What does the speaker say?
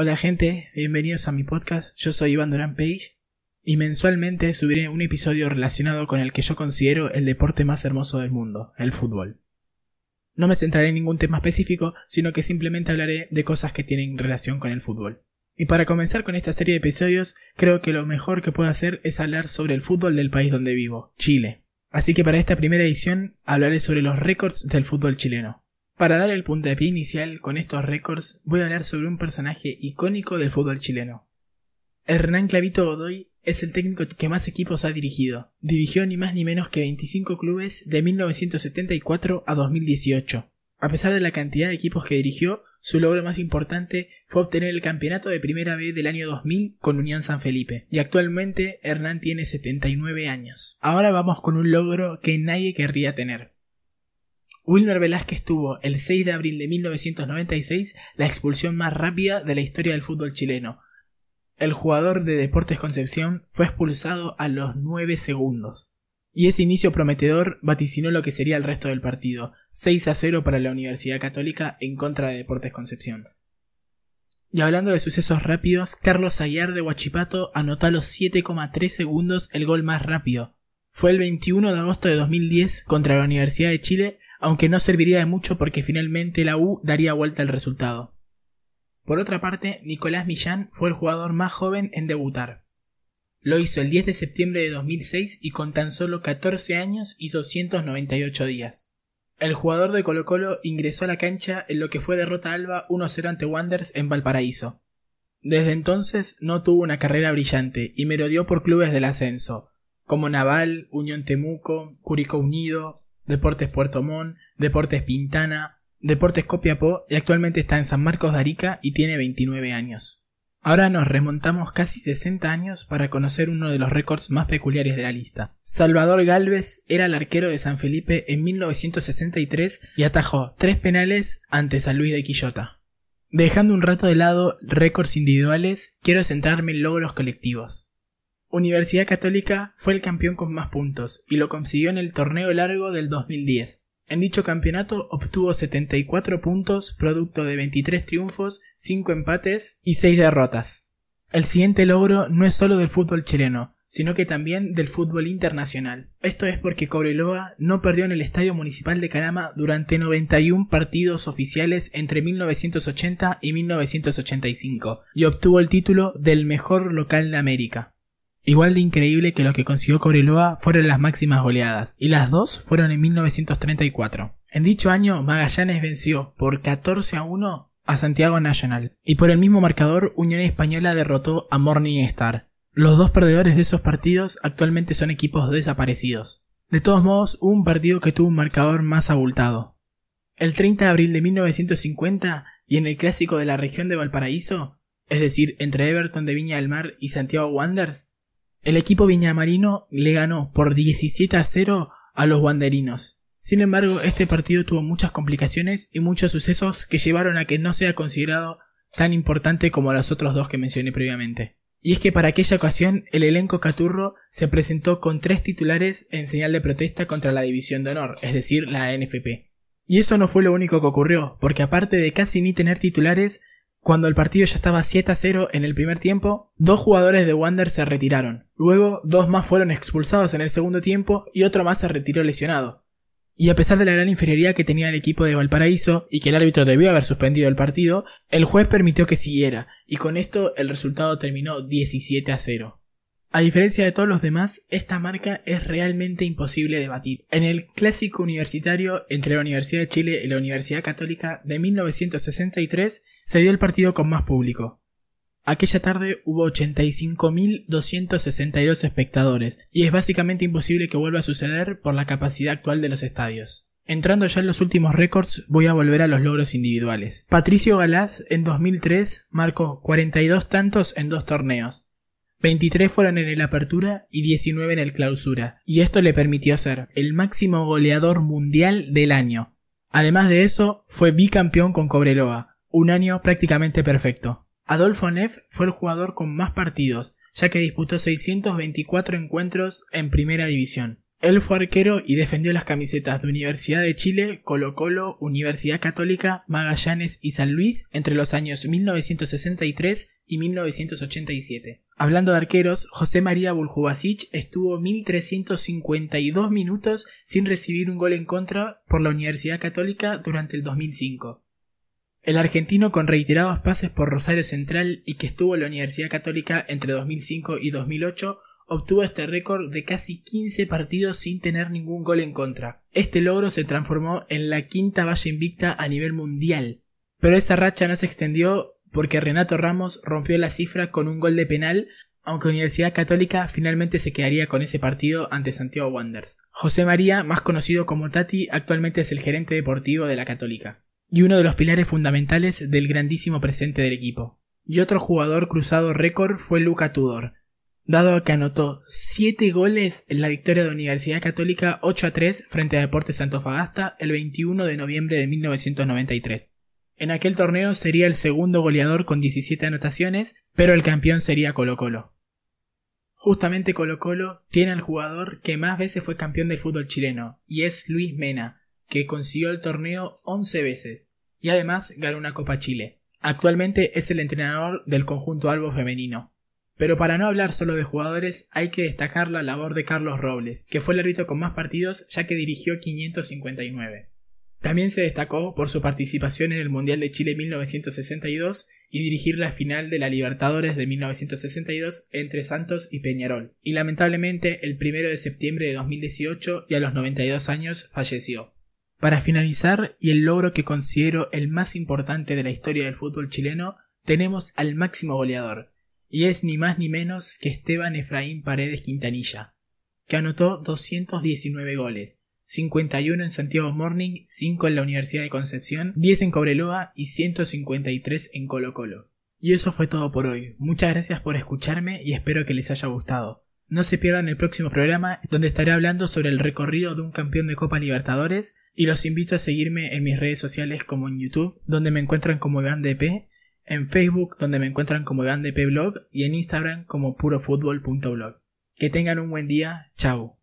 Hola gente, bienvenidos a mi podcast, yo soy Iván Durán Page y mensualmente subiré un episodio relacionado con el que yo considero el deporte más hermoso del mundo, el fútbol. No me centraré en ningún tema específico, sino que simplemente hablaré de cosas que tienen relación con el fútbol. Y para comenzar con esta serie de episodios, creo que lo mejor que puedo hacer es hablar sobre el fútbol del país donde vivo, Chile. Así que para esta primera edición hablaré sobre los récords del fútbol chileno. Para dar el punto pie inicial con estos récords, voy a hablar sobre un personaje icónico del fútbol chileno. Hernán Clavito Godoy es el técnico que más equipos ha dirigido. Dirigió ni más ni menos que 25 clubes de 1974 a 2018. A pesar de la cantidad de equipos que dirigió, su logro más importante fue obtener el campeonato de Primera B del año 2000 con Unión San Felipe, y actualmente Hernán tiene 79 años. Ahora vamos con un logro que nadie querría tener. Wilmer Velázquez tuvo el 6 de abril de 1996 la expulsión más rápida de la historia del fútbol chileno. El jugador de Deportes Concepción fue expulsado a los 9 segundos. Y ese inicio prometedor vaticinó lo que sería el resto del partido, 6 a 0 para la Universidad Católica en contra de Deportes Concepción. Y hablando de sucesos rápidos, Carlos Aguiar de Huachipato anotó a los 7,3 segundos el gol más rápido, fue el 21 de agosto de 2010 contra la Universidad de Chile aunque no serviría de mucho porque finalmente la U daría vuelta al resultado. Por otra parte, Nicolás Millán fue el jugador más joven en debutar. Lo hizo el 10 de septiembre de 2006 y con tan solo 14 años y 298 días. El jugador de Colo Colo ingresó a la cancha en lo que fue derrota alba 1-0 ante Wanders en Valparaíso. Desde entonces no tuvo una carrera brillante y merodeó por clubes del ascenso, como Naval, Unión Temuco, Curicó Unido, Deportes Puerto Montt, Deportes Pintana, Deportes Copiapó y actualmente está en San Marcos de Arica y tiene 29 años. Ahora nos remontamos casi 60 años para conocer uno de los récords más peculiares de la lista. Salvador Galvez era el arquero de San Felipe en 1963 y atajó tres penales ante San Luis de Quillota. Dejando un rato de lado récords individuales, quiero centrarme en logros colectivos. Universidad Católica fue el campeón con más puntos y lo consiguió en el torneo largo del 2010. En dicho campeonato obtuvo 74 puntos, producto de 23 triunfos, 5 empates y 6 derrotas. El siguiente logro no es solo del fútbol chileno, sino que también del fútbol internacional. Esto es porque Cobreloa no perdió en el Estadio Municipal de Calama durante 91 partidos oficiales entre 1980 y 1985 y obtuvo el título del mejor local de América. Igual de increíble que lo que consiguió Coriloa fueron las máximas goleadas, y las dos fueron en 1934. En dicho año, Magallanes venció por 14 a 1 a Santiago Nacional, y por el mismo marcador, Unión Española derrotó a Morning Star. Los dos perdedores de esos partidos actualmente son equipos desaparecidos. De todos modos, hubo un partido que tuvo un marcador más abultado. El 30 de abril de 1950, y en el clásico de la región de Valparaíso, es decir, entre Everton de Viña del Mar y Santiago Wanderers, el equipo viñamarino le ganó por 17 a 0 a los banderinos. Sin embargo, este partido tuvo muchas complicaciones y muchos sucesos que llevaron a que no sea considerado tan importante como los otros dos que mencioné previamente. Y es que para aquella ocasión el elenco Caturro se presentó con tres titulares en señal de protesta contra la División de Honor, es decir, la NFP. Y eso no fue lo único que ocurrió, porque aparte de casi ni tener titulares, cuando el partido ya estaba 7 a 0 en el primer tiempo, dos jugadores de Wander se retiraron. Luego, dos más fueron expulsados en el segundo tiempo y otro más se retiró lesionado. Y a pesar de la gran inferioridad que tenía el equipo de Valparaíso y que el árbitro debió haber suspendido el partido, el juez permitió que siguiera, y con esto el resultado terminó 17 a 0. A diferencia de todos los demás, esta marca es realmente imposible de batir. En el clásico universitario entre la Universidad de Chile y la Universidad Católica de 1963, se dio el partido con más público. Aquella tarde hubo 85.262 espectadores, y es básicamente imposible que vuelva a suceder por la capacidad actual de los estadios. Entrando ya en los últimos récords, voy a volver a los logros individuales. Patricio Galás en 2003 marcó 42 tantos en dos torneos, 23 fueron en el Apertura y 19 en el Clausura, y esto le permitió ser el máximo goleador mundial del año. Además de eso, fue bicampeón con Cobreloa, un año prácticamente perfecto. Adolfo Neff fue el jugador con más partidos, ya que disputó 624 encuentros en primera división. Él fue arquero y defendió las camisetas de Universidad de Chile, Colo Colo, Universidad Católica, Magallanes y San Luis entre los años 1963 y 1987. Hablando de arqueros, José María Buljubasic estuvo 1352 minutos sin recibir un gol en contra por la Universidad Católica durante el 2005. El argentino con reiterados pases por Rosario Central y que estuvo en la Universidad Católica entre 2005 y 2008 obtuvo este récord de casi 15 partidos sin tener ningún gol en contra. Este logro se transformó en la quinta valla invicta a nivel mundial. Pero esa racha no se extendió porque Renato Ramos rompió la cifra con un gol de penal, aunque Universidad Católica finalmente se quedaría con ese partido ante Santiago Wanderers. José María, más conocido como Tati, actualmente es el gerente deportivo de la Católica y uno de los pilares fundamentales del grandísimo presente del equipo. Y otro jugador cruzado récord fue Luca Tudor, dado que anotó 7 goles en la victoria de Universidad Católica 8 a 3 frente a Deportes Santofagasta el 21 de noviembre de 1993. En aquel torneo sería el segundo goleador con 17 anotaciones, pero el campeón sería Colo Colo. Justamente Colo Colo tiene al jugador que más veces fue campeón del fútbol chileno, y es Luis Mena, que consiguió el torneo 11 veces y además ganó una Copa Chile. Actualmente es el entrenador del conjunto albo femenino. Pero para no hablar solo de jugadores, hay que destacar la labor de Carlos Robles, que fue el árbitro con más partidos ya que dirigió 559. También se destacó por su participación en el Mundial de Chile 1962 y dirigir la final de la Libertadores de 1962 entre Santos y Peñarol. Y lamentablemente el 1 de septiembre de 2018 y a los 92 años falleció. Para finalizar, y el logro que considero el más importante de la historia del fútbol chileno, tenemos al máximo goleador, y es ni más ni menos que Esteban Efraín Paredes Quintanilla, que anotó 219 goles, 51 en Santiago Morning, 5 en la Universidad de Concepción, 10 en Cobreloa y 153 en Colo Colo. Y eso fue todo por hoy. Muchas gracias por escucharme y espero que les haya gustado. No se pierdan el próximo programa donde estaré hablando sobre el recorrido de un campeón de Copa Libertadores y los invito a seguirme en mis redes sociales como en YouTube, donde me encuentran como GandP, en Facebook, donde me encuentran como p Blog y en Instagram como purofutbol.blog. Que tengan un buen día, chao.